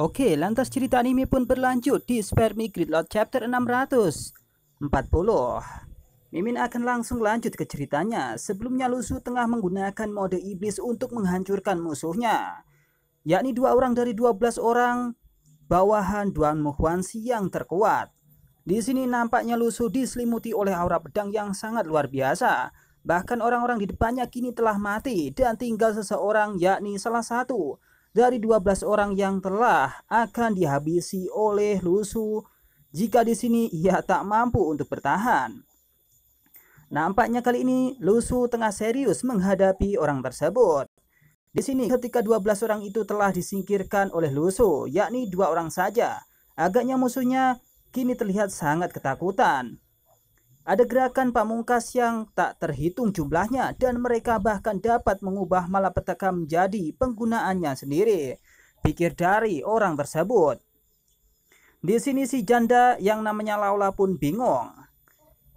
Oke, lantas cerita anime pun berlanjut di Spermi Gridlock chapter 640. Mimin akan langsung lanjut ke ceritanya. Sebelumnya Lusu tengah menggunakan mode iblis untuk menghancurkan musuhnya. Yakni dua orang dari 12 orang bawahan Duan Muhwansi yang terkuat. Di sini nampaknya Lusu diselimuti oleh aura pedang yang sangat luar biasa. Bahkan orang-orang di depannya kini telah mati dan tinggal seseorang yakni salah satu dari 12 orang yang telah akan dihabisi oleh lusuh jika di sini ia tak mampu untuk bertahan. Nampaknya kali ini Lusu tengah serius menghadapi orang tersebut. Di sini ketika 12 orang itu telah disingkirkan oleh Lusu, yakni dua orang saja. Agaknya musuhnya kini terlihat sangat ketakutan. Ada gerakan pamungkas yang tak terhitung jumlahnya dan mereka bahkan dapat mengubah malapetaka menjadi penggunaannya sendiri. Pikir dari orang tersebut. Di sini si janda yang namanya Laula pun bingung.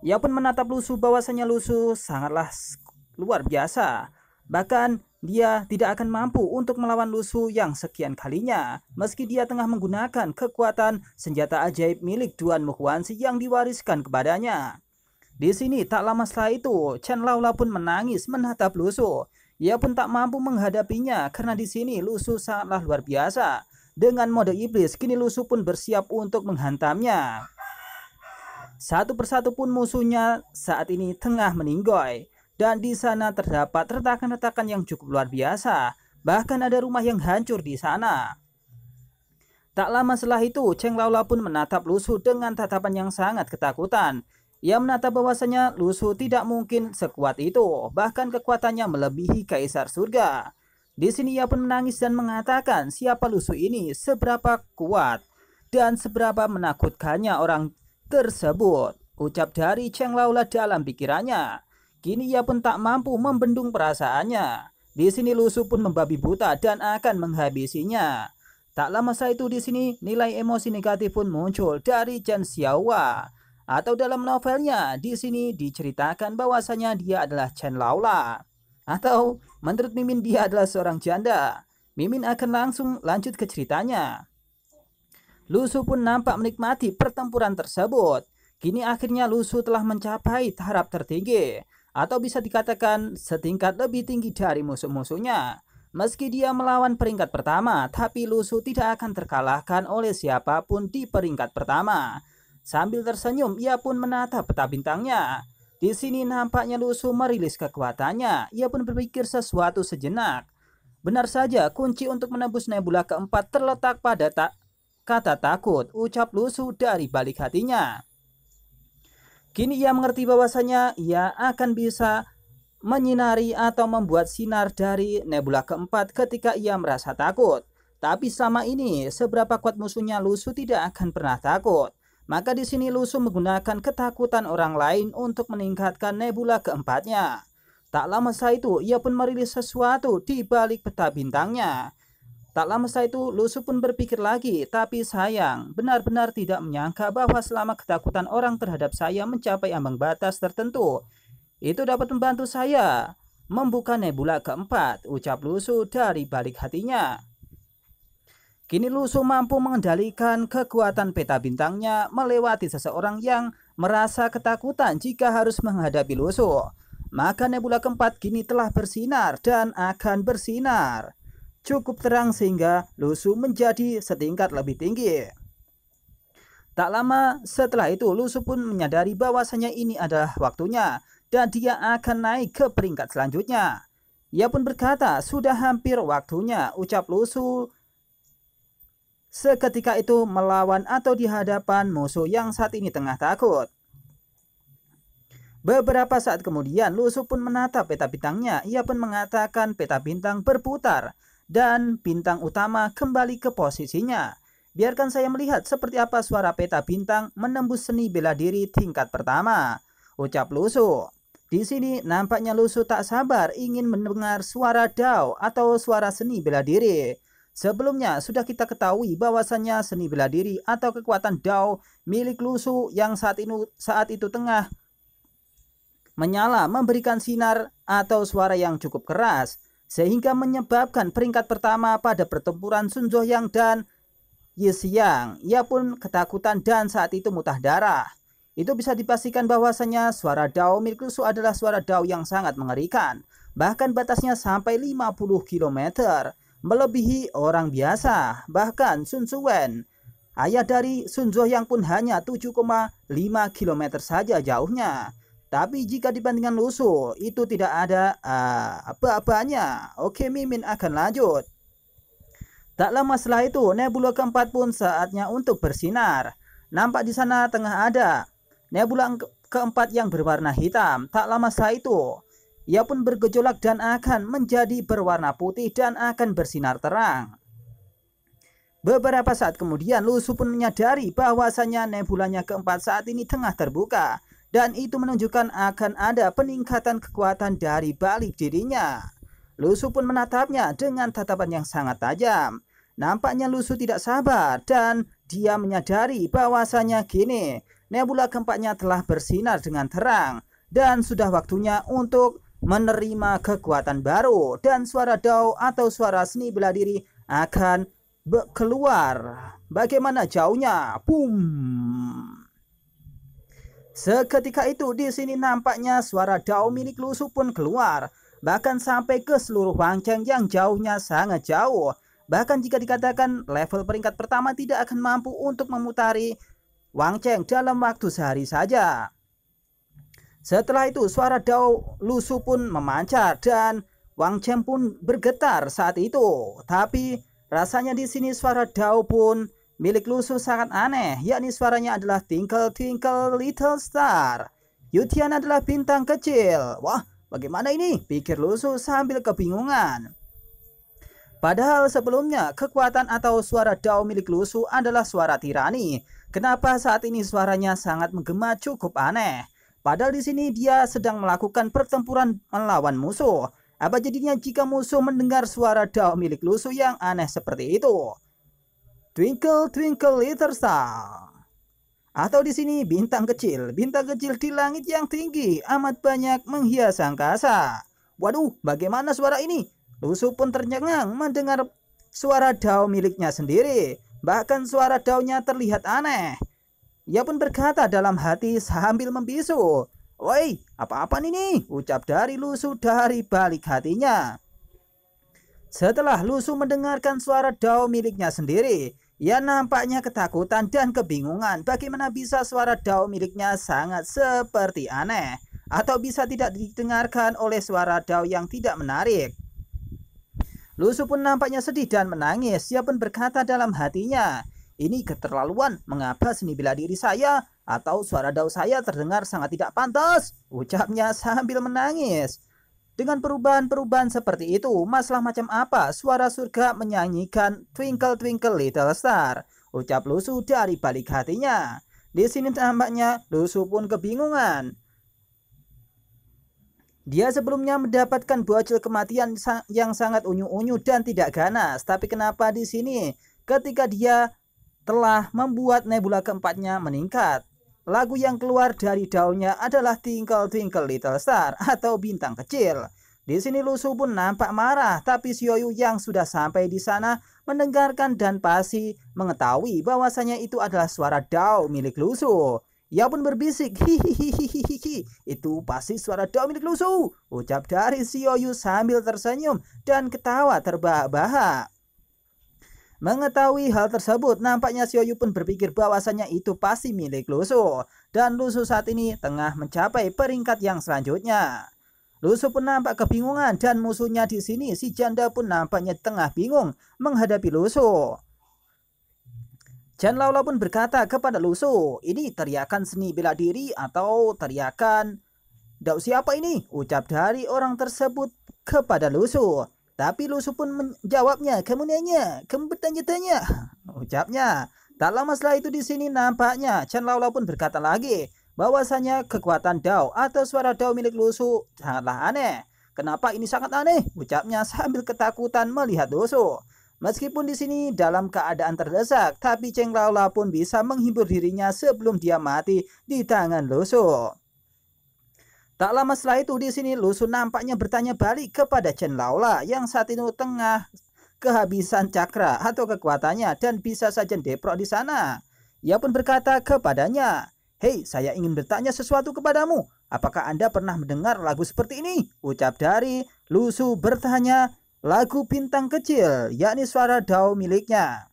Ia pun menatap lusuh bahwasanya lusuh sangatlah luar biasa. Bahkan dia tidak akan mampu untuk melawan Lusu yang sekian kalinya. Meski dia tengah menggunakan kekuatan senjata ajaib milik Duan Muhuansi yang diwariskan kepadanya. Di sini tak lama setelah itu, Chen Laula pun menangis menatap Lusu. Ia pun tak mampu menghadapinya karena di sini Lusu sangatlah luar biasa. Dengan mode iblis, kini Lusu pun bersiap untuk menghantamnya. Satu persatu pun musuhnya saat ini tengah meninggoy. Dan di sana terdapat retakan-retakan yang cukup luar biasa. Bahkan ada rumah yang hancur di sana. Tak lama setelah itu, Cheng Laula pun menatap Lusu dengan tatapan yang sangat ketakutan. Ia menata bahwasanya Lusu tidak mungkin sekuat itu, bahkan kekuatannya melebihi kaisar surga. Di sini ia pun menangis dan mengatakan siapa Lusu ini, seberapa kuat, dan seberapa menakutkannya orang tersebut. Ucap dari Cheng Laula dalam pikirannya. Kini ia pun tak mampu membendung perasaannya. Di sini Lusu pun membabi buta dan akan menghabisinya. Tak lama setelah itu di sini nilai emosi negatif pun muncul dari Chen Xiaowa atau dalam novelnya di sini diceritakan bahwasanya dia adalah Chen Laola atau menurut Mimin dia adalah seorang janda. Mimin akan langsung lanjut ke ceritanya. Lusu pun nampak menikmati pertempuran tersebut. Kini akhirnya Lusu telah mencapai tahap tertinggi atau bisa dikatakan setingkat lebih tinggi dari musuh-musuhnya. Meski dia melawan peringkat pertama, tapi Lusu tidak akan terkalahkan oleh siapapun di peringkat pertama Sambil tersenyum, ia pun menatap peta bintangnya. Di sini nampaknya Lusu merilis kekuatannya. Ia pun berpikir sesuatu sejenak. Benar saja, kunci untuk menembus nebula keempat terletak pada tak kata takut, ucap Lusu dari balik hatinya. Kini ia mengerti bahwasanya ia akan bisa menyinari atau membuat sinar dari nebula keempat ketika ia merasa takut. Tapi sama ini, seberapa kuat musuhnya Lusu tidak akan pernah takut. Maka di sini Lusu menggunakan ketakutan orang lain untuk meningkatkan nebula keempatnya. Tak lama setelah itu, ia pun merilis sesuatu di balik peta bintangnya. Tak lama setelah itu, Lusu pun berpikir lagi, tapi sayang, benar-benar tidak menyangka bahwa selama ketakutan orang terhadap saya mencapai ambang batas tertentu, itu dapat membantu saya membuka nebula keempat, ucap Lusu dari balik hatinya. Kini Lusu mampu mengendalikan kekuatan peta bintangnya melewati seseorang yang merasa ketakutan jika harus menghadapi Lusu. Maka nebula keempat kini telah bersinar dan akan bersinar. Cukup terang sehingga Lusu menjadi setingkat lebih tinggi. Tak lama setelah itu Lusu pun menyadari bahwasanya ini adalah waktunya dan dia akan naik ke peringkat selanjutnya. Ia pun berkata, sudah hampir waktunya, ucap Lusu seketika itu melawan atau di hadapan musuh yang saat ini tengah takut. Beberapa saat kemudian, Lusu pun menatap peta bintangnya. Ia pun mengatakan peta bintang berputar dan bintang utama kembali ke posisinya. Biarkan saya melihat seperti apa suara peta bintang menembus seni bela diri tingkat pertama, ucap Lusu. Di sini nampaknya Lusu tak sabar ingin mendengar suara Dao atau suara seni bela diri. Sebelumnya sudah kita ketahui bahwasannya seni bela diri atau kekuatan Dao milik Lusu yang saat ini saat itu tengah menyala memberikan sinar atau suara yang cukup keras sehingga menyebabkan peringkat pertama pada pertempuran Sun Yang dan Ye Xiang. Ia pun ketakutan dan saat itu mutah darah. Itu bisa dipastikan bahwasannya suara Dao milik Lusu adalah suara Dao yang sangat mengerikan. Bahkan batasnya sampai 50 km melebihi orang biasa, bahkan Sun Tzuwen, ayah dari Sun yang pun hanya 7,5 km saja jauhnya. Tapi jika dibandingkan Lusu, itu tidak ada uh, apa-apanya. Oke, Mimin akan lanjut. Tak lama setelah itu, nebula keempat pun saatnya untuk bersinar. Nampak di sana tengah ada nebula keempat yang berwarna hitam. Tak lama setelah itu, ia pun bergejolak dan akan menjadi berwarna putih dan akan bersinar terang. Beberapa saat kemudian, Lusu pun menyadari bahwasanya nebulanya keempat saat ini tengah terbuka, dan itu menunjukkan akan ada peningkatan kekuatan dari balik dirinya. Lusu pun menatapnya dengan tatapan yang sangat tajam. Nampaknya Lusu tidak sabar dan dia menyadari bahwasanya gini, nebula keempatnya telah bersinar dengan terang dan sudah waktunya untuk menerima kekuatan baru dan suara dao atau suara seni bela diri akan keluar. Bagaimana jauhnya? Boom. Seketika itu di sini nampaknya suara dao milik lusuh pun keluar, bahkan sampai ke seluruh wangceng yang jauhnya sangat jauh. Bahkan jika dikatakan level peringkat pertama tidak akan mampu untuk memutari wangceng dalam waktu sehari saja. Setelah itu suara Dao Lusu pun memancar dan Wang Chen pun bergetar saat itu. Tapi rasanya di sini suara Dao pun milik Lusu sangat aneh, yakni suaranya adalah Twinkle Twinkle Little Star. Yutian adalah bintang kecil. Wah, bagaimana ini? Pikir Lusu sambil kebingungan. Padahal sebelumnya kekuatan atau suara Dao milik Lusu adalah suara tirani. Kenapa saat ini suaranya sangat menggema cukup aneh? Padahal di sini dia sedang melakukan pertempuran melawan musuh. Apa jadinya jika musuh mendengar suara dao milik Lusu yang aneh seperti itu? Twinkle twinkle little star. Atau di sini bintang kecil, bintang kecil di langit yang tinggi amat banyak menghias angkasa. Waduh, bagaimana suara ini? Lusu pun ternyengang mendengar suara dao miliknya sendiri. Bahkan suara daunnya terlihat aneh. Ia pun berkata dalam hati sambil membisu. Woi, apa-apaan ini? Ucap dari Lusu dari balik hatinya. Setelah Lusu mendengarkan suara dao miliknya sendiri, ia nampaknya ketakutan dan kebingungan bagaimana bisa suara dao miliknya sangat seperti aneh atau bisa tidak didengarkan oleh suara dao yang tidak menarik. Lusu pun nampaknya sedih dan menangis. Ia pun berkata dalam hatinya, ini keterlaluan. Mengapa seni bela diri saya atau suara daun saya terdengar sangat tidak pantas? Ucapnya sambil menangis. Dengan perubahan-perubahan seperti itu, masalah macam apa suara surga menyanyikan Twinkle Twinkle Little Star? Ucap Lusu dari balik hatinya. Di sini tampaknya Lusu pun kebingungan. Dia sebelumnya mendapatkan bocil kematian yang sangat unyu-unyu dan tidak ganas. Tapi kenapa di sini ketika dia telah membuat nebula keempatnya meningkat. Lagu yang keluar dari daunnya adalah tinkle Twinkle Little Star atau bintang kecil. Di sini Lusu pun nampak marah, tapi Sioyu yang sudah sampai di sana mendengarkan dan pasti mengetahui bahwasanya itu adalah suara Dao milik Lusu. Ia pun berbisik, hihihihihihi, itu pasti suara Dao milik Lusu. Ucap dari Sioyu sambil tersenyum dan ketawa terbahak-bahak. Mengetahui hal tersebut, nampaknya Yu pun berpikir bahwasanya itu pasti milik Lusu. Dan Lusu saat ini tengah mencapai peringkat yang selanjutnya. Lusu pun nampak kebingungan dan musuhnya di sini si janda pun nampaknya tengah bingung menghadapi Lusu. Chen Laula pun berkata kepada Lusu, ini teriakan seni bela diri atau teriakan Dau siapa ini? Ucap dari orang tersebut kepada Lusu. Tapi Lusuh pun menjawabnya, kemudiannya, kamu bertanya-tanya. Ucapnya. Tak lama setelah itu di sini nampaknya Chen Lao pun berkata lagi bahwasanya kekuatan Dao atau suara Dao milik Lusu sangatlah aneh. Kenapa ini sangat aneh? Ucapnya sambil ketakutan melihat Lusu. Meskipun di sini dalam keadaan terdesak, tapi Cheng Laola pun bisa menghibur dirinya sebelum dia mati di tangan Lusu. Tak lama setelah itu di sini Lusun nampaknya bertanya balik kepada Chen Laola yang saat itu tengah kehabisan cakra atau kekuatannya dan bisa saja deprok di sana. Ia pun berkata kepadanya, Hei, saya ingin bertanya sesuatu kepadamu. Apakah Anda pernah mendengar lagu seperti ini? Ucap dari Lusu bertanya lagu bintang kecil, yakni suara dao miliknya.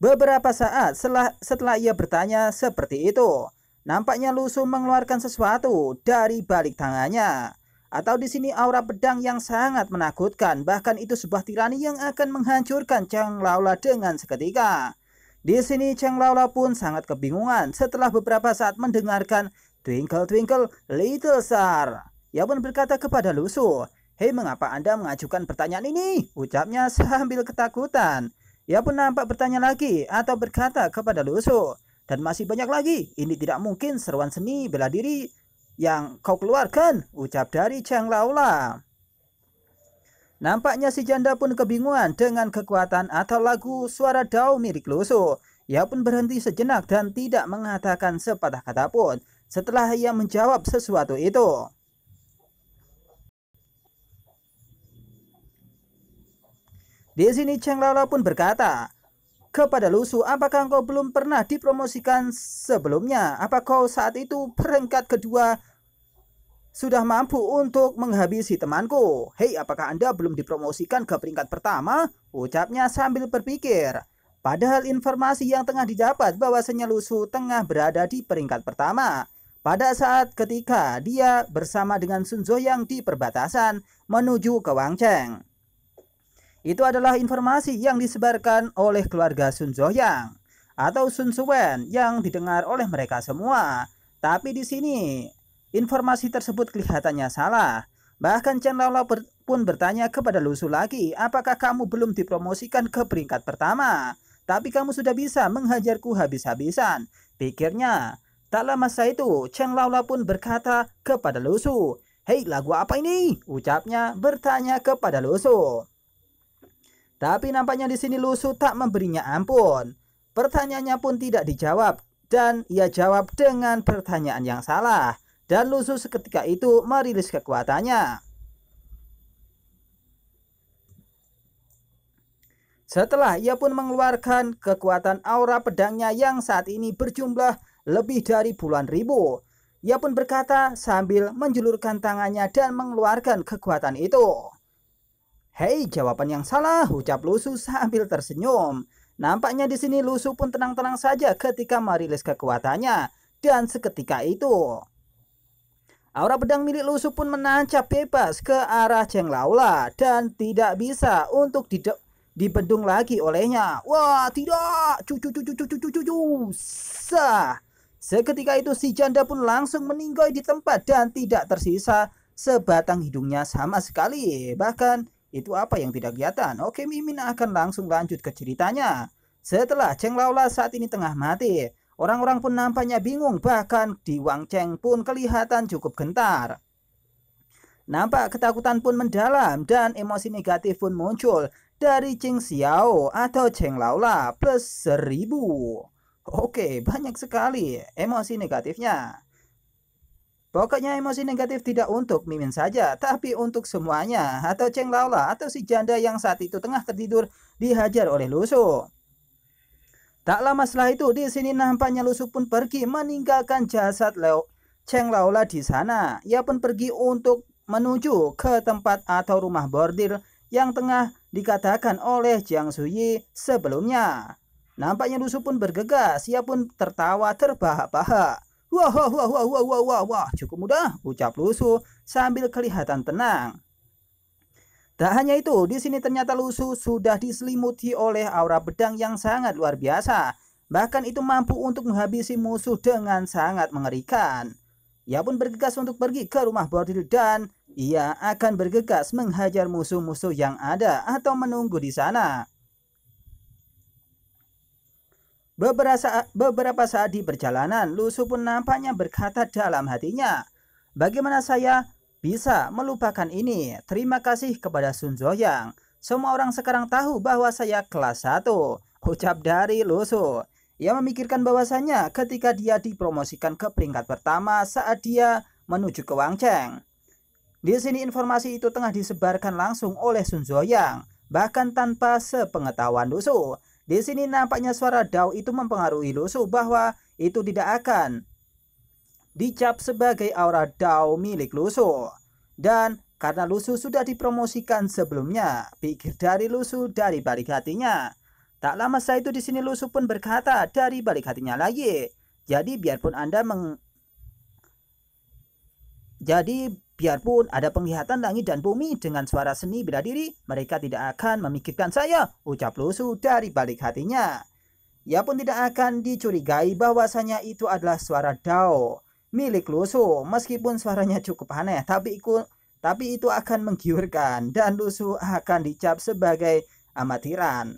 Beberapa saat setelah, setelah ia bertanya seperti itu, Nampaknya Lusu mengeluarkan sesuatu dari balik tangannya. Atau di sini aura pedang yang sangat menakutkan, bahkan itu sebuah tirani yang akan menghancurkan Chang Laula dengan seketika. Di sini Chang Laula pun sangat kebingungan setelah beberapa saat mendengarkan Twinkle Twinkle Little Star. Ia pun berkata kepada Lusu, Hei mengapa anda mengajukan pertanyaan ini? Ucapnya sambil ketakutan. Ia pun nampak bertanya lagi atau berkata kepada Lusu, dan masih banyak lagi, ini tidak mungkin seruan seni bela diri yang kau keluarkan, ucap dari Cheng Laola. Nampaknya si janda pun kebingungan dengan kekuatan atau lagu suara dao mirip Lusu. Ia pun berhenti sejenak dan tidak mengatakan sepatah kata pun setelah ia menjawab sesuatu itu. Di sini Cheng Lala pun berkata, kepada Lusu, apakah engkau belum pernah dipromosikan sebelumnya? Apa kau saat itu peringkat kedua sudah mampu untuk menghabisi temanku? Hei, apakah Anda belum dipromosikan ke peringkat pertama? Ucapnya sambil berpikir. Padahal informasi yang tengah didapat bahwasanya Lusu tengah berada di peringkat pertama. Pada saat ketika dia bersama dengan Sunzo yang di perbatasan menuju ke Wangcheng. Itu adalah informasi yang disebarkan oleh keluarga Sun Zohyang atau Sun Suwen yang didengar oleh mereka semua. Tapi di sini informasi tersebut kelihatannya salah. Bahkan Chen Lao ber pun bertanya kepada Su lagi, apakah kamu belum dipromosikan ke peringkat pertama? Tapi kamu sudah bisa menghajarku habis-habisan. Pikirnya, tak lama setelah itu, Cheng Lao pun berkata kepada Lusu, Hei lagu apa ini? Ucapnya bertanya kepada Lusu. Tapi nampaknya di sini Lusu tak memberinya ampun. Pertanyaannya pun tidak dijawab dan ia jawab dengan pertanyaan yang salah. Dan Lusu seketika itu merilis kekuatannya. Setelah ia pun mengeluarkan kekuatan aura pedangnya yang saat ini berjumlah lebih dari puluhan ribu. Ia pun berkata sambil menjulurkan tangannya dan mengeluarkan kekuatan itu. Hei, jawaban yang salah, ucap Lusu sambil tersenyum. Nampaknya di sini Lusu pun tenang-tenang saja ketika merilis kekuatannya. Dan seketika itu, aura pedang milik Lusu pun menancap bebas ke arah Cheng Laula dan tidak bisa untuk dibendung lagi olehnya. Wah, tidak! Cucu cucu cucu cucu cucu. Sah. Seketika itu si janda pun langsung meninggoy di tempat dan tidak tersisa sebatang hidungnya sama sekali. Bahkan itu apa yang tidak kelihatan? Oke, Mimin akan langsung lanjut ke ceritanya. Setelah Cheng Laola saat ini tengah mati, orang-orang pun nampaknya bingung, bahkan di Wang Cheng pun kelihatan cukup gentar. Nampak ketakutan pun mendalam dan emosi negatif pun muncul dari Cheng Xiao atau Cheng Laola plus seribu. Oke, banyak sekali emosi negatifnya. Pokoknya emosi negatif tidak untuk Mimin saja, tapi untuk semuanya, atau Cheng Laola atau si janda yang saat itu tengah tertidur dihajar oleh Lusu. Tak lama setelah itu, di sini nampaknya Lusu pun pergi meninggalkan jasad Leo Cheng Laola di sana. Ia pun pergi untuk menuju ke tempat atau rumah bordir yang tengah dikatakan oleh Jiang Suyi sebelumnya. Nampaknya Lusu pun bergegas, ia pun tertawa terbahak-bahak. Wah, wah, wah, wah, wah, wah, wah, cukup mudah, ucap Lusu sambil kelihatan tenang. Tak hanya itu, di sini ternyata Lusu sudah diselimuti oleh aura pedang yang sangat luar biasa. Bahkan itu mampu untuk menghabisi musuh dengan sangat mengerikan. Ia pun bergegas untuk pergi ke rumah bordil dan ia akan bergegas menghajar musuh-musuh yang ada atau menunggu di sana. Beberapa saat, beberapa saat di perjalanan, Lusu pun nampaknya berkata dalam hatinya, Bagaimana saya bisa melupakan ini? Terima kasih kepada Sun Zoyang. Semua orang sekarang tahu bahwa saya kelas 1, ucap dari Lusu. Ia memikirkan bahwasanya ketika dia dipromosikan ke peringkat pertama saat dia menuju ke Wang Wangcheng. Di sini informasi itu tengah disebarkan langsung oleh Sun Zoyang, bahkan tanpa sepengetahuan Lusu di sini nampaknya suara Dao itu mempengaruhi Lusu bahwa itu tidak akan dicap sebagai aura Dao milik Lusu. Dan karena Lusu sudah dipromosikan sebelumnya, pikir dari Lusu dari balik hatinya. Tak lama setelah itu di sini Lusu pun berkata dari balik hatinya lagi. Jadi biarpun Anda meng Jadi Biarpun ada penglihatan langit dan bumi dengan suara seni bela diri, mereka tidak akan memikirkan saya, ucap Lusu dari balik hatinya. Ia pun tidak akan dicurigai bahwasanya itu adalah suara Dao milik Lusu, meskipun suaranya cukup aneh, tapi ikut tapi itu akan menggiurkan dan Lusu akan dicap sebagai amatiran.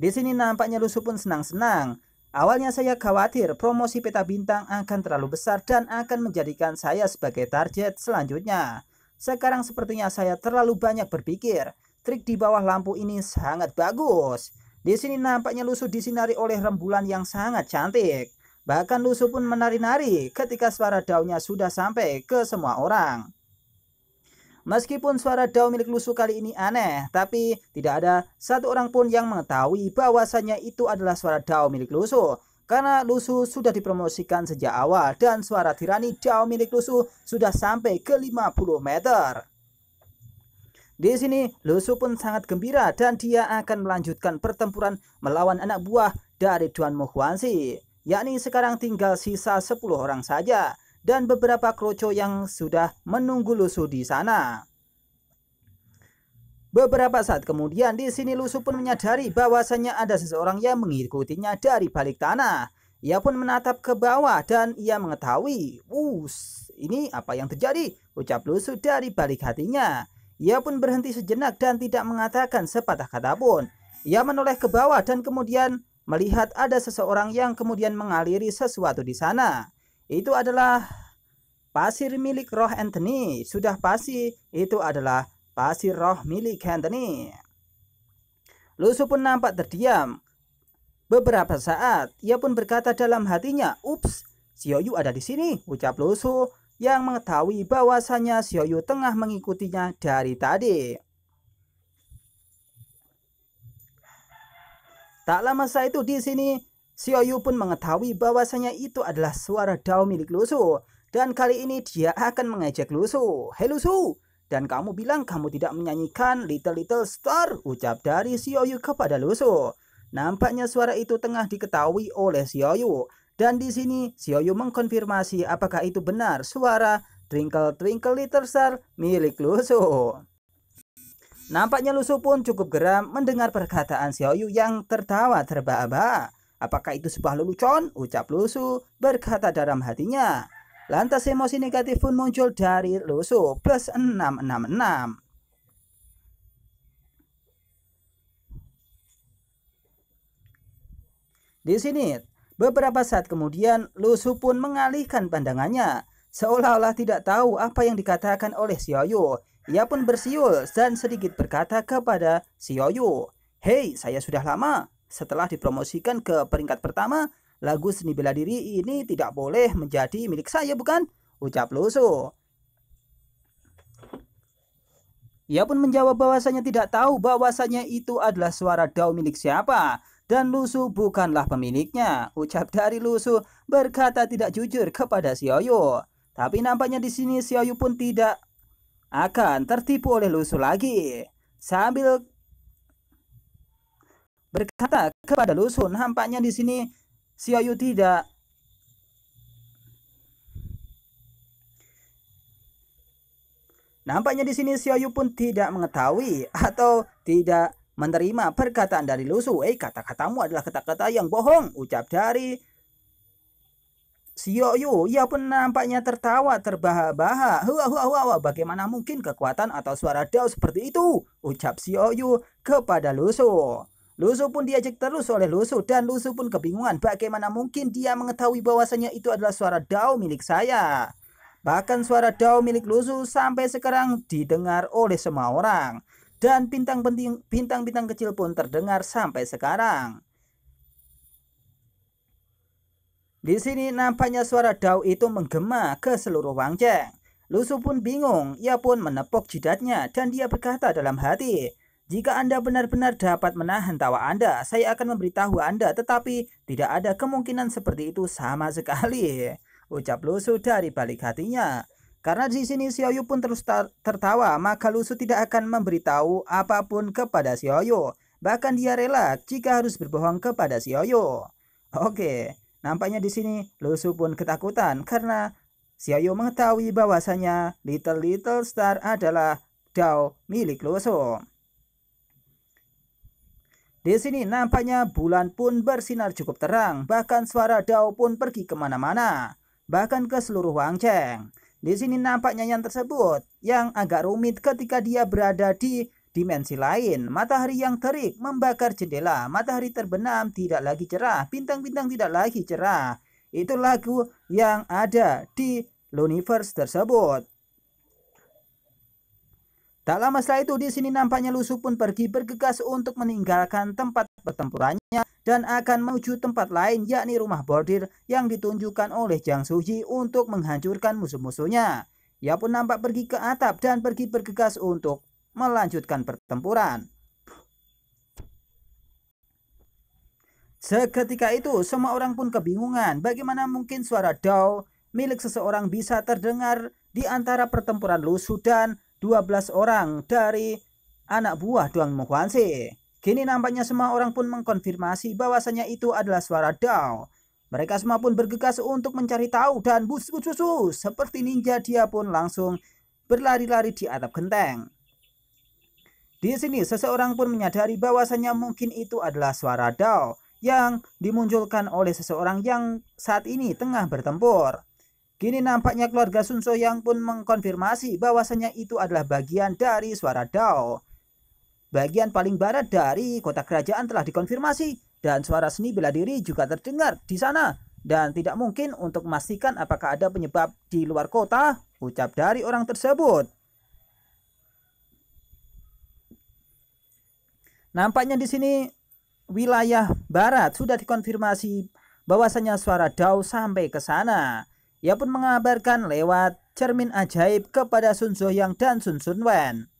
Di sini nampaknya Lusu pun senang-senang Awalnya saya khawatir promosi peta bintang akan terlalu besar dan akan menjadikan saya sebagai target selanjutnya. Sekarang sepertinya saya terlalu banyak berpikir. Trik di bawah lampu ini sangat bagus. Di sini nampaknya lusuh disinari oleh rembulan yang sangat cantik. Bahkan lusuh pun menari-nari ketika suara daunnya sudah sampai ke semua orang. Meskipun suara Dao milik Lusu kali ini aneh, tapi tidak ada satu orang pun yang mengetahui bahwasannya itu adalah suara Dao milik Lusu. Karena Lusu sudah dipromosikan sejak awal dan suara tirani Dao milik Lusu sudah sampai ke 50 meter. Di sini Lusu pun sangat gembira dan dia akan melanjutkan pertempuran melawan anak buah dari Duan Mohuansi. Yakni sekarang tinggal sisa 10 orang saja dan beberapa kroco yang sudah menunggu Lusuh di sana. Beberapa saat kemudian di sini Lusuh pun menyadari bahwasanya ada seseorang yang mengikutinya dari balik tanah. Ia pun menatap ke bawah dan ia mengetahui, "Wus, ini apa yang terjadi?" ucap Lusuh dari balik hatinya. Ia pun berhenti sejenak dan tidak mengatakan sepatah kata pun. Ia menoleh ke bawah dan kemudian melihat ada seseorang yang kemudian mengaliri sesuatu di sana itu adalah pasir milik roh Anthony. Sudah pasti itu adalah pasir roh milik Anthony. Lusu pun nampak terdiam. Beberapa saat, ia pun berkata dalam hatinya, Ups, Sioyu ada di sini, ucap Lusu yang mengetahui bahwasannya Sioyu tengah mengikutinya dari tadi. Tak lama setelah itu di sini Xiaoyu pun mengetahui bahwasanya itu adalah suara Dao milik Lusu. Dan kali ini dia akan mengejek Lusu. Hei Lusu, dan kamu bilang kamu tidak menyanyikan Little Little Star, ucap dari Xiaoyu kepada Lusu. Nampaknya suara itu tengah diketahui oleh Xiaoyu. Dan di sini Xiaoyu mengkonfirmasi apakah itu benar suara Twinkle Twinkle Little Star milik Lusu. Nampaknya Lusu pun cukup geram mendengar perkataan Xiaoyu yang tertawa terbahak-bahak. Apakah itu sebuah lelucon? Ucap Lusu berkata dalam hatinya. Lantas emosi negatif pun muncul dari Lusu plus 666. Di sini, beberapa saat kemudian Lusu pun mengalihkan pandangannya. Seolah-olah tidak tahu apa yang dikatakan oleh Xiaoyu. Ia pun bersiul dan sedikit berkata kepada Xiaoyu, Hei, saya sudah lama setelah dipromosikan ke peringkat pertama, lagu seni bela diri ini tidak boleh menjadi milik saya bukan? Ucap Luso. Ia pun menjawab bahwasanya tidak tahu bahwasanya itu adalah suara dao milik siapa dan Lusu bukanlah pemiliknya. Ucap dari Lusu berkata tidak jujur kepada Xiaoyu. Tapi nampaknya di sini Xiaoyu pun tidak akan tertipu oleh Lusu lagi. Sambil berkata kepada Lusun, "Nampaknya di sini Sioyu tidak Nampaknya di sini Xiaoyu pun tidak mengetahui atau tidak menerima perkataan dari Lusu. Eh, kata-katamu adalah kata-kata yang bohong, ucap dari Xiaoyu. Ia pun nampaknya tertawa terbahak-bahak. Hua hua hua hua, bagaimana mungkin kekuatan atau suara Dao seperti itu? Ucap Xiaoyu kepada Lusu. Lusu pun diajak terus oleh Lusu dan Lusu pun kebingungan bagaimana mungkin dia mengetahui bahwasanya itu adalah suara Dao milik saya. Bahkan suara Dao milik Lusu sampai sekarang didengar oleh semua orang. Dan bintang-bintang kecil pun terdengar sampai sekarang. Di sini nampaknya suara Dao itu menggema ke seluruh Wangceng. Lusu pun bingung, ia pun menepuk jidatnya dan dia berkata dalam hati, jika Anda benar-benar dapat menahan tawa Anda, saya akan memberitahu Anda, tetapi tidak ada kemungkinan seperti itu sama sekali. Ucap Lusu dari balik hatinya. Karena di sini Xiaoyu pun terus tertawa, maka Lusu tidak akan memberitahu apapun kepada Xiaoyu. Bahkan dia rela jika harus berbohong kepada Xiaoyu. Oke, nampaknya di sini Lusu pun ketakutan karena Xiaoyu mengetahui bahwasanya Little Little Star adalah Dao milik Lusu. Di sini nampaknya bulan pun bersinar cukup terang, bahkan suara Dao pun pergi kemana-mana, bahkan ke seluruh Wang Cheng. Di sini nampaknya yang tersebut yang agak rumit ketika dia berada di dimensi lain. Matahari yang terik membakar jendela, matahari terbenam tidak lagi cerah, bintang-bintang tidak lagi cerah. Itu lagu yang ada di universe tersebut. Tak lama setelah itu di sini nampaknya Lusu pun pergi bergegas untuk meninggalkan tempat pertempurannya dan akan menuju tempat lain yakni rumah bordir yang ditunjukkan oleh Jang Suji untuk menghancurkan musuh-musuhnya. Ia pun nampak pergi ke atap dan pergi bergegas untuk melanjutkan pertempuran. Seketika itu semua orang pun kebingungan bagaimana mungkin suara Dao milik seseorang bisa terdengar di antara pertempuran Lusu dan 12 orang dari anak buah Duang Mokwanse. Kini nampaknya semua orang pun mengkonfirmasi bahwasanya itu adalah suara Dao. Mereka semua pun bergegas untuk mencari tahu dan bus bus bus, bus. seperti ninja dia pun langsung berlari-lari di atap genteng. Di sini seseorang pun menyadari bahwasanya mungkin itu adalah suara Dao yang dimunculkan oleh seseorang yang saat ini tengah bertempur. Kini nampaknya keluarga Sun yang pun mengkonfirmasi bahwasannya itu adalah bagian dari suara Dao. Bagian paling barat dari kota kerajaan telah dikonfirmasi dan suara seni bela diri juga terdengar di sana dan tidak mungkin untuk memastikan apakah ada penyebab di luar kota, ucap dari orang tersebut. Nampaknya di sini wilayah barat sudah dikonfirmasi bahwasanya suara Dao sampai ke sana. Ia pun mengabarkan lewat cermin ajaib kepada Sun Yang dan Sun Sun Wen.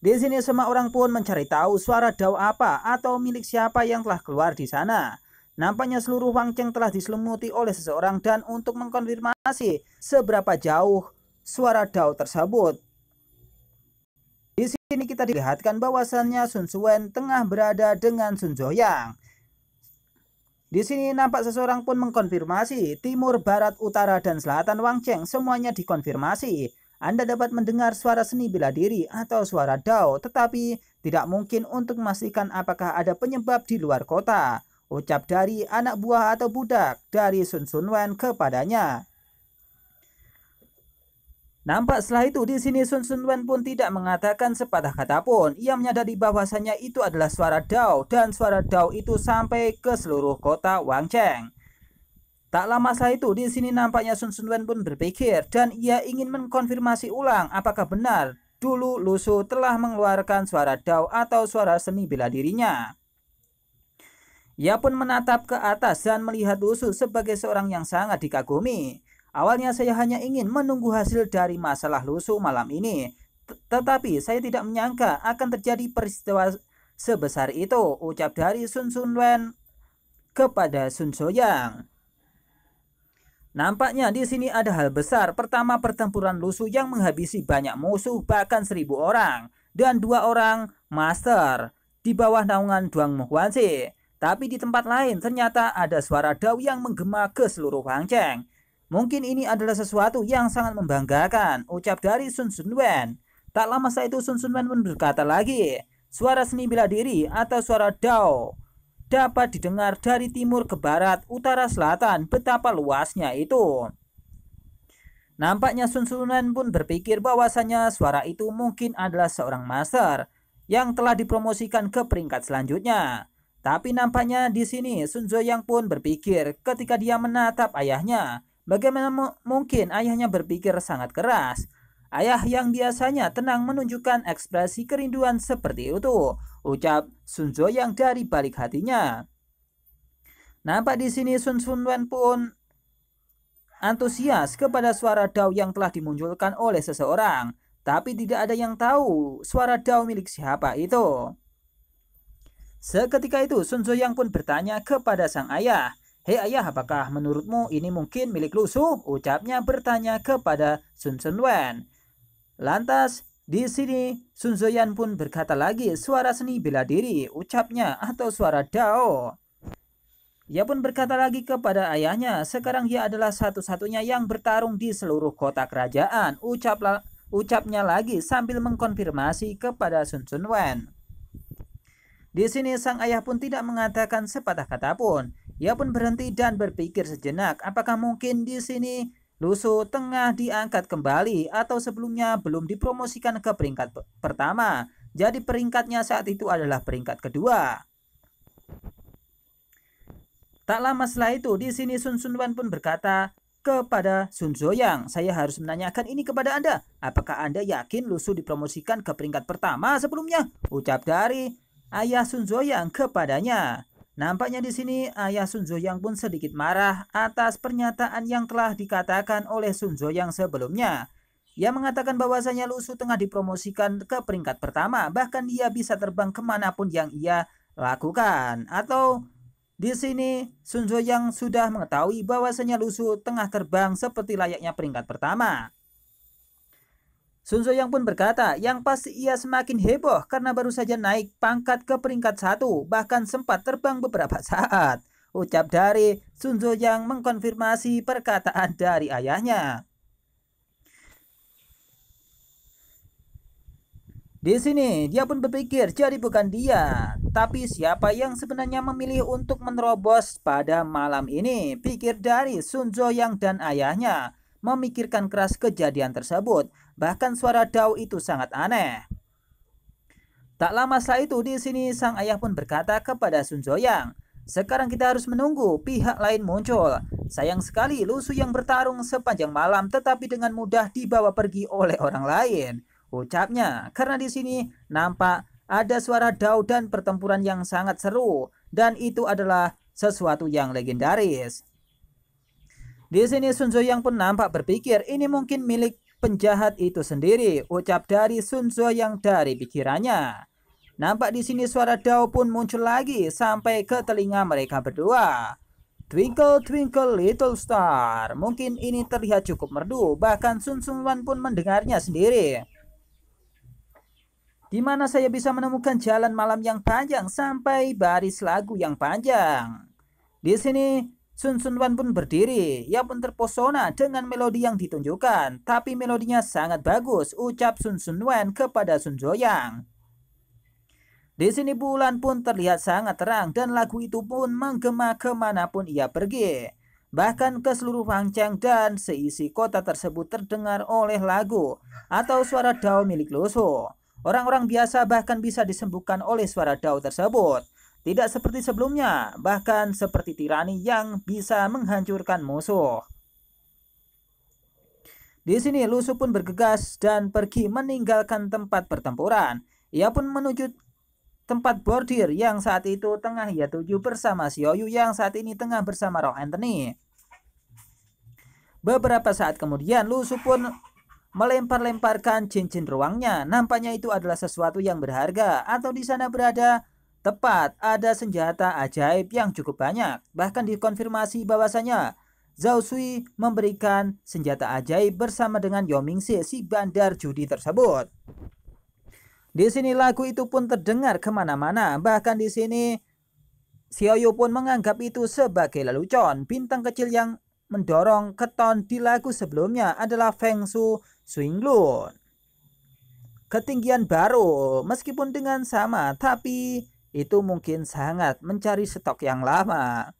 Di sini semua orang pun mencari tahu suara dao apa atau milik siapa yang telah keluar di sana. Nampaknya seluruh Wang Cheng telah diselimuti oleh seseorang dan untuk mengkonfirmasi seberapa jauh suara dao tersebut. Di sini kita dilihatkan bahwasannya Sun Suwen tengah berada dengan Sun Zoyang. Di sini nampak seseorang pun mengkonfirmasi, timur, barat, utara, dan selatan Wang Cheng semuanya dikonfirmasi. Anda dapat mendengar suara seni bela diri atau suara dao, tetapi tidak mungkin untuk memastikan apakah ada penyebab di luar kota. Ucap dari anak buah atau budak dari Sun Sun Wen kepadanya. Nampak setelah itu di sini Sun Sun Wen pun tidak mengatakan sepatah kata pun. Ia menyadari bahwasannya itu adalah suara Dao dan suara Dao itu sampai ke seluruh kota Wangcheng. Tak lama setelah itu di sini nampaknya Sun Sun Wen pun berpikir dan ia ingin mengkonfirmasi ulang apakah benar dulu Lusu telah mengeluarkan suara Dao atau suara seni bela dirinya. Ia pun menatap ke atas dan melihat Lusu sebagai seorang yang sangat dikagumi. Awalnya saya hanya ingin menunggu hasil dari masalah lusuh malam ini, tetapi saya tidak menyangka akan terjadi peristiwa sebesar itu, ucap dari Sun Sun Wen kepada Sun Soyang. Nampaknya di sini ada hal besar. Pertama, pertempuran lusuh yang menghabisi banyak musuh, bahkan seribu orang, dan dua orang master di bawah naungan Duang Muhuansi. Tapi di tempat lain ternyata ada suara Dao yang menggema ke seluruh Wangcheng. Mungkin ini adalah sesuatu yang sangat membanggakan, ucap dari Sun Sun Wen. Tak lama setelah itu Sun Sun Wen pun berkata lagi, suara seni bela diri atau suara Dao dapat didengar dari timur ke barat, utara, selatan, betapa luasnya itu. Nampaknya Sun Sun Wen pun berpikir bahwasanya suara itu mungkin adalah seorang master yang telah dipromosikan ke peringkat selanjutnya. Tapi nampaknya di sini Sun Zoyang pun berpikir ketika dia menatap ayahnya Bagaimana mungkin ayahnya berpikir sangat keras? Ayah yang biasanya tenang menunjukkan ekspresi kerinduan seperti itu, ucap Zuo yang dari balik hatinya. Nampak di sini Sun Sun Wen pun antusias kepada suara dao yang telah dimunculkan oleh seseorang, tapi tidak ada yang tahu suara dao milik siapa itu. Seketika itu Sun Zuo yang pun bertanya kepada sang ayah, Hei ayah, apakah menurutmu ini mungkin milik lusuh? Ucapnya bertanya kepada Sun Sun Wen. Lantas, di sini Sun Zoyan pun berkata lagi suara seni bela diri, ucapnya atau suara dao. Ia pun berkata lagi kepada ayahnya, sekarang ia adalah satu-satunya yang bertarung di seluruh kota kerajaan. Ucaplah, ucapnya lagi sambil mengkonfirmasi kepada Sun Sun Wen. Di sini sang ayah pun tidak mengatakan sepatah kata pun. Ia pun berhenti dan berpikir sejenak, apakah mungkin di sini Lusuh tengah diangkat kembali atau sebelumnya belum dipromosikan ke peringkat pertama. Jadi peringkatnya saat itu adalah peringkat kedua. Tak lama setelah itu, di sini Sun Sun Wan pun berkata kepada Sun Zoyang, saya harus menanyakan ini kepada Anda. Apakah Anda yakin Lusuh dipromosikan ke peringkat pertama sebelumnya? Ucap dari ayah Sun Zoyang kepadanya. Nampaknya di sini ayah ya, Sun Zoyang pun sedikit marah atas pernyataan yang telah dikatakan oleh Sun Zoyang sebelumnya. Ia mengatakan bahwasanya Lusu tengah dipromosikan ke peringkat pertama, bahkan dia bisa terbang kemanapun yang ia lakukan. Atau di sini Sun Zoyang sudah mengetahui bahwasanya Lusu tengah terbang seperti layaknya peringkat pertama. Sun Soyang pun berkata, yang pasti ia semakin heboh karena baru saja naik pangkat ke peringkat satu, bahkan sempat terbang beberapa saat. Ucap dari Sun Soyang mengkonfirmasi perkataan dari ayahnya. Di sini dia pun berpikir jadi bukan dia, tapi siapa yang sebenarnya memilih untuk menerobos pada malam ini? Pikir dari Sunzo yang dan ayahnya memikirkan keras kejadian tersebut. Bahkan suara Dao itu sangat aneh. Tak lama setelah itu di sini sang ayah pun berkata kepada Sun Zoyang, sekarang kita harus menunggu pihak lain muncul. Sayang sekali Lu Su yang bertarung sepanjang malam tetapi dengan mudah dibawa pergi oleh orang lain. Ucapnya, karena di sini nampak ada suara Dao dan pertempuran yang sangat seru dan itu adalah sesuatu yang legendaris. Di sini Sun Zoyang pun nampak berpikir ini mungkin milik penjahat itu sendiri, ucap dari Sunzo yang dari pikirannya. Nampak di sini suara Dao pun muncul lagi sampai ke telinga mereka berdua. Twinkle Twinkle Little Star. Mungkin ini terlihat cukup merdu, bahkan Sun Sun Wan pun mendengarnya sendiri. Di mana saya bisa menemukan jalan malam yang panjang sampai baris lagu yang panjang. Di sini Sun Sun Wan pun berdiri. Ia pun terpesona dengan melodi yang ditunjukkan. Tapi melodinya sangat bagus, ucap Sun Sun Wan kepada Sun Zoyang. Di sini bulan pun terlihat sangat terang dan lagu itu pun menggema kemanapun ia pergi. Bahkan ke seluruh Wangcheng dan seisi kota tersebut terdengar oleh lagu atau suara dao milik Lusuh. Orang-orang biasa bahkan bisa disembuhkan oleh suara dao tersebut. Tidak seperti sebelumnya, bahkan seperti tirani yang bisa menghancurkan musuh. Di sini Lusu pun bergegas dan pergi meninggalkan tempat pertempuran. Ia pun menuju tempat bordir yang saat itu tengah ia tuju bersama Xiaoyu yang saat ini tengah bersama Roh Anthony. Beberapa saat kemudian Lusu pun melempar-lemparkan cincin ruangnya. Nampaknya itu adalah sesuatu yang berharga atau di sana berada Tepat, ada senjata ajaib yang cukup banyak. Bahkan dikonfirmasi bahwasanya Zhao Sui memberikan senjata ajaib bersama dengan Yomingse si bandar judi tersebut. Di sini lagu itu pun terdengar kemana-mana. Bahkan di sini Xiao Yu pun menganggap itu sebagai lelucon. Bintang kecil yang mendorong keton di lagu sebelumnya adalah Feng Su Swinglun. Ketinggian baru, meskipun dengan sama, tapi itu mungkin sangat mencari stok yang lama.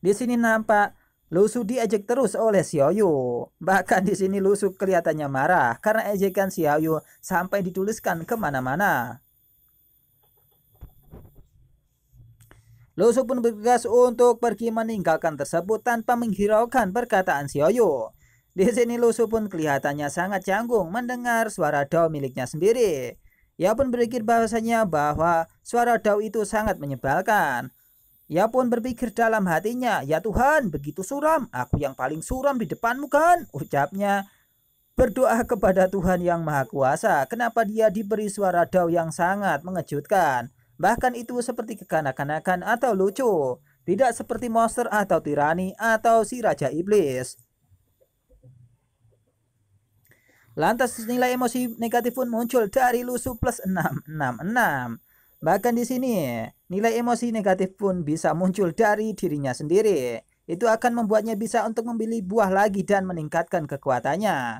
Di sini nampak Lusu diejek terus oleh Xiaoyu. Bahkan di sini Lusu kelihatannya marah karena ejekan Xiaoyu sampai dituliskan kemana-mana. Lusu pun bergegas untuk pergi meninggalkan tersebut tanpa menghiraukan perkataan Xiaoyu. Di sini Lusu pun kelihatannya sangat canggung mendengar suara Dao miliknya sendiri. Ia pun berpikir bahwasanya bahwa suara Dao itu sangat menyebalkan. Ia pun berpikir dalam hatinya, ya Tuhan begitu suram, aku yang paling suram di depanmu kan? Ucapnya berdoa kepada Tuhan yang Maha Kuasa, kenapa dia diberi suara Dao yang sangat mengejutkan. Bahkan itu seperti kekanak-kanakan atau lucu, tidak seperti monster atau tirani atau si Raja Iblis. Lantas nilai emosi negatif pun muncul dari lusuh plus 666. Bahkan di sini, nilai emosi negatif pun bisa muncul dari dirinya sendiri. Itu akan membuatnya bisa untuk membeli buah lagi dan meningkatkan kekuatannya.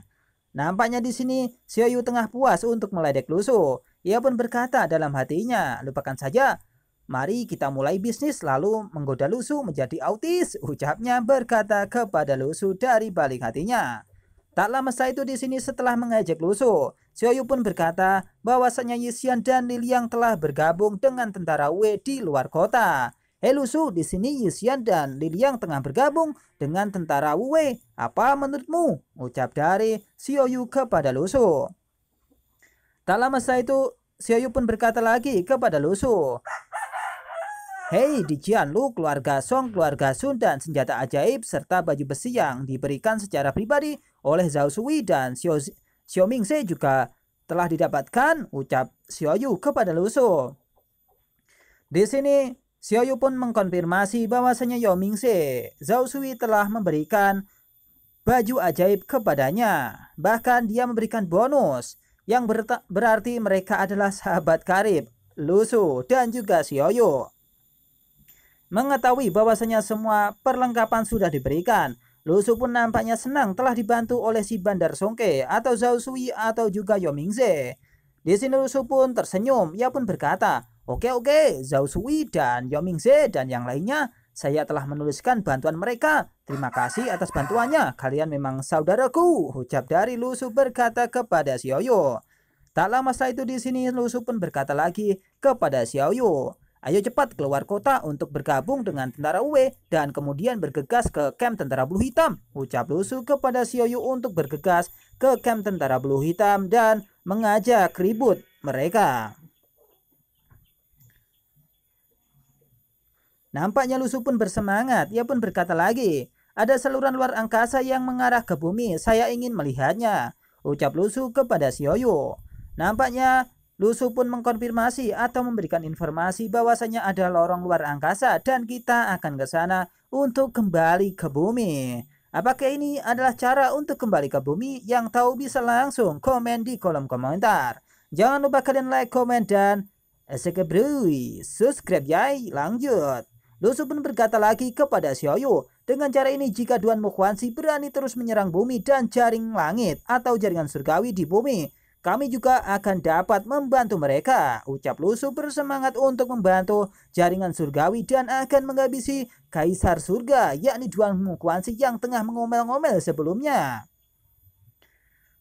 Nampaknya di sini, Xiaoyu tengah puas untuk meledek lusuh. Ia pun berkata dalam hatinya, lupakan saja. Mari kita mulai bisnis lalu menggoda lusuh menjadi autis. Ucapnya berkata kepada lusuh dari balik hatinya. Tak lama setelah itu di sini setelah mengajak Xiao Xiaoyu pun berkata bahwasanya Yixian dan Liliang telah bergabung dengan tentara Wei di luar kota. Hei Luso, di sini Yixian dan Liliang tengah bergabung dengan tentara Wei. Apa menurutmu? Ucap dari Xiaoyu kepada Luso. Tak lama setelah itu, Xiaoyu pun berkata lagi kepada Lusu, Hei di lu keluarga Song, keluarga Sun, dan senjata ajaib, serta baju besi yang diberikan secara pribadi oleh Zhao Sui dan Xiao, Xiao Mingse juga telah didapatkan, ucap Xiao Yu kepada Lu Su. Di sini, Xiao Yu pun mengkonfirmasi bahwasanya Yao Mingse, Zhao Sui telah memberikan baju ajaib kepadanya. Bahkan dia memberikan bonus, yang berarti mereka adalah sahabat karib, Lu Su dan juga Xiao Yu. Mengetahui bahwasanya semua perlengkapan sudah diberikan, Lusu pun nampaknya senang telah dibantu oleh si Bandar Songke atau Zhao Sui atau juga Yomingze. Di sini Lusu pun tersenyum, ia pun berkata, Oke oke, Zhao Sui dan Yomingze dan yang lainnya, saya telah menuliskan bantuan mereka. Terima kasih atas bantuannya, kalian memang saudaraku, ucap dari Lusu berkata kepada Xiaoyu. Tak lama setelah itu di sini Lusu pun berkata lagi kepada Xiaoyu. Ayo cepat keluar kota untuk bergabung dengan tentara Uwe dan kemudian bergegas ke kamp tentara Blue Hitam. Ucap Lusu kepada Sioyu untuk bergegas ke kamp tentara Blue Hitam dan mengajak ribut mereka. Nampaknya Lusu pun bersemangat. Ia pun berkata lagi, ada saluran luar angkasa yang mengarah ke bumi. Saya ingin melihatnya. Ucap Lusu kepada Sioyu. Nampaknya Lusu pun mengkonfirmasi atau memberikan informasi bahwasanya ada lorong luar angkasa dan kita akan ke sana untuk kembali ke bumi. Apakah ini adalah cara untuk kembali ke bumi? Yang tahu bisa langsung komen di kolom komentar. Jangan lupa kalian like, komen, dan Subscribe ya, lanjut. Lusu pun berkata lagi kepada Xiaoyu. Dengan cara ini jika Duan Mukhwansi berani terus menyerang bumi dan jaring langit atau jaringan surgawi di bumi, kami juga akan dapat membantu mereka. Ucap Lusu bersemangat untuk membantu jaringan surgawi dan akan menghabisi kaisar surga yakni Duan Mukuansi yang tengah mengomel-ngomel sebelumnya.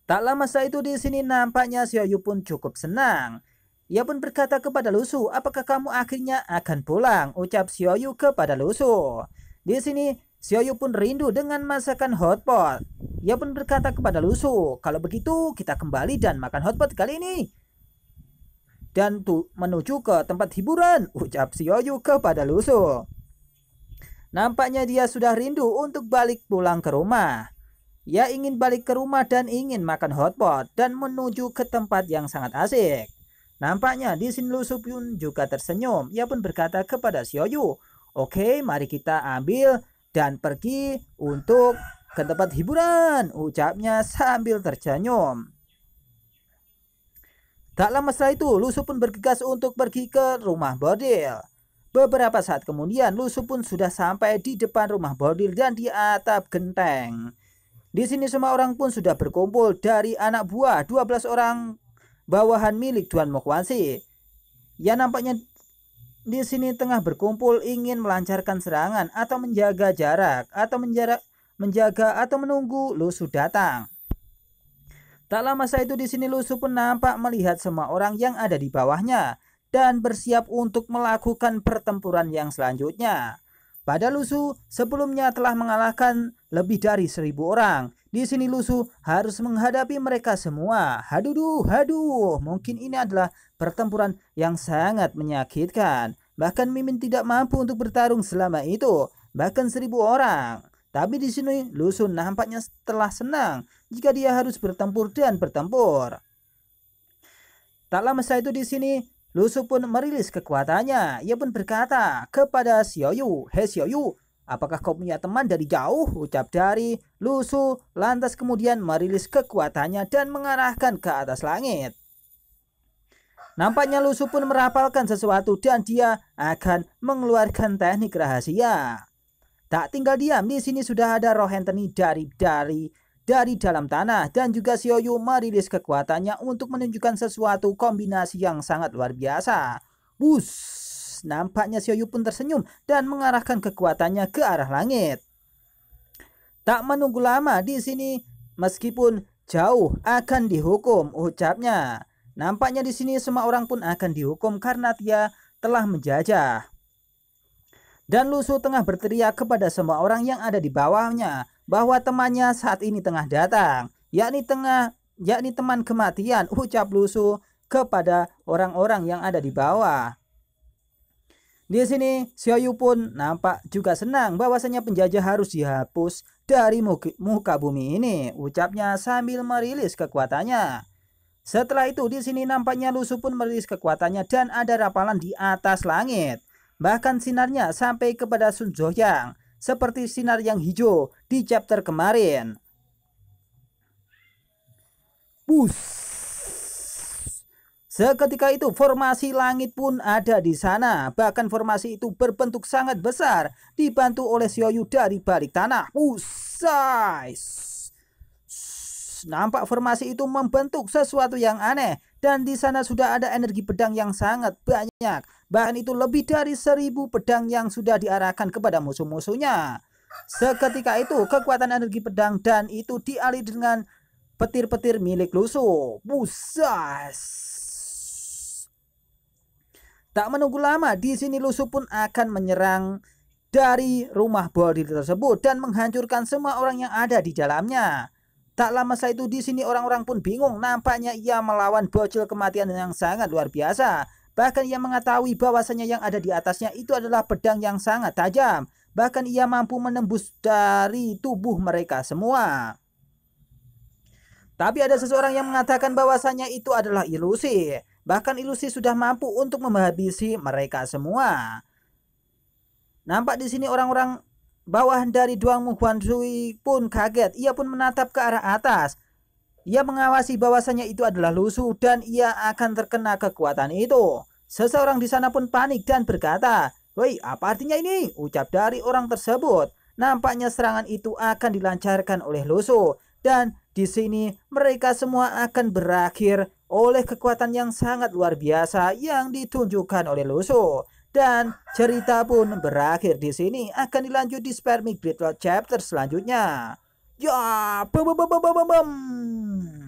Tak lama setelah itu di sini nampaknya Xiaoyu pun cukup senang. Ia pun berkata kepada Lusu, apakah kamu akhirnya akan pulang? Ucap Xiaoyu kepada Lusu. Di sini Xiaoyu pun rindu dengan masakan hotpot. Ia pun berkata kepada Lusu, kalau begitu kita kembali dan makan hotpot kali ini. Dan tu menuju ke tempat hiburan, ucap Xiaoyu kepada Lusu. Nampaknya dia sudah rindu untuk balik pulang ke rumah. Ia ingin balik ke rumah dan ingin makan hotpot dan menuju ke tempat yang sangat asik. Nampaknya di sini Lusu pun juga tersenyum. Ia pun berkata kepada Xiaoyu, "Oke, mari kita ambil dan pergi untuk ke tempat hiburan, ucapnya sambil tercanyum. Tak lama setelah itu, Lusu pun bergegas untuk pergi ke rumah bordil. Beberapa saat kemudian, Lusu pun sudah sampai di depan rumah bordil dan di atap genteng. Di sini semua orang pun sudah berkumpul dari anak buah 12 orang bawahan milik Tuan Mokwansi. yang nampaknya di sini tengah berkumpul ingin melancarkan serangan atau menjaga jarak atau menjarak menjaga atau menunggu Lusuh datang. Tak lama setelah itu di sini Lusuh pun nampak melihat semua orang yang ada di bawahnya dan bersiap untuk melakukan pertempuran yang selanjutnya. Pada Lusu, sebelumnya telah mengalahkan lebih dari seribu orang. Di sini Lusu harus menghadapi mereka semua. Haduh, haduh. Mungkin ini adalah pertempuran yang sangat menyakitkan. Bahkan Mimin tidak mampu untuk bertarung selama itu. Bahkan seribu orang. Tapi di sini Lusu nampaknya telah senang jika dia harus bertempur dan bertempur. Tak lama setelah itu di sini Lusu pun merilis kekuatannya. Ia pun berkata kepada Xiaoyu, Hei Xiaoyu, apakah kau punya teman dari jauh? Ucap dari Lusu, lantas kemudian merilis kekuatannya dan mengarahkan ke atas langit. Nampaknya Lusu pun merapalkan sesuatu dan dia akan mengeluarkan teknik rahasia. Tak tinggal diam, di sini sudah ada roh dari dari dari dalam tanah dan juga Xiaoyu merilis kekuatannya untuk menunjukkan sesuatu kombinasi yang sangat luar biasa. Bus, nampaknya Xiaoyu pun tersenyum dan mengarahkan kekuatannya ke arah langit. Tak menunggu lama di sini meskipun jauh akan dihukum ucapnya. Nampaknya di sini semua orang pun akan dihukum karena dia telah menjajah. Dan Lusu tengah berteriak kepada semua orang yang ada di bawahnya bahwa temannya saat ini tengah datang, yakni tengah yakni teman kematian, ucap lusu kepada orang-orang yang ada di bawah. Di sini Xiaoyu pun nampak juga senang bahwasanya penjajah harus dihapus dari muka bumi ini, ucapnya sambil merilis kekuatannya. Setelah itu di sini nampaknya Lusu pun merilis kekuatannya dan ada rapalan di atas langit. Bahkan sinarnya sampai kepada Sun yang seperti sinar yang hijau di chapter kemarin. Bus. Seketika itu formasi langit pun ada di sana. Bahkan formasi itu berbentuk sangat besar. Dibantu oleh Xiaoyu dari balik tanah. Usai. Nampak formasi itu membentuk sesuatu yang aneh dan di sana sudah ada energi pedang yang sangat banyak. Bahkan itu lebih dari seribu pedang yang sudah diarahkan kepada musuh-musuhnya. Seketika itu kekuatan energi pedang dan itu dialih dengan petir-petir milik Luso. Busas. Tak menunggu lama, di sini Lusu pun akan menyerang dari rumah Boldil tersebut dan menghancurkan semua orang yang ada di dalamnya. Tak lama setelah itu di sini orang-orang pun bingung nampaknya ia melawan bocil kematian yang sangat luar biasa. Bahkan ia mengetahui bahwasanya yang ada di atasnya itu adalah pedang yang sangat tajam. Bahkan ia mampu menembus dari tubuh mereka semua. Tapi ada seseorang yang mengatakan bahwasanya itu adalah ilusi. Bahkan ilusi sudah mampu untuk menghabisi mereka semua. Nampak di sini orang-orang bawah dari Duangmu Guansui pun kaget. Ia pun menatap ke arah atas. Ia mengawasi bahwasanya itu adalah lusuh dan ia akan terkena kekuatan itu. Seseorang di sana pun panik dan berkata, Woi, apa artinya ini? Ucap dari orang tersebut. Nampaknya serangan itu akan dilancarkan oleh Loso. Dan di sini mereka semua akan berakhir oleh kekuatan yang sangat luar biasa yang ditunjukkan oleh Loso. Dan cerita pun berakhir di sini akan dilanjut di Spermic Great chapter selanjutnya. Ya, bum bum bum bum bum.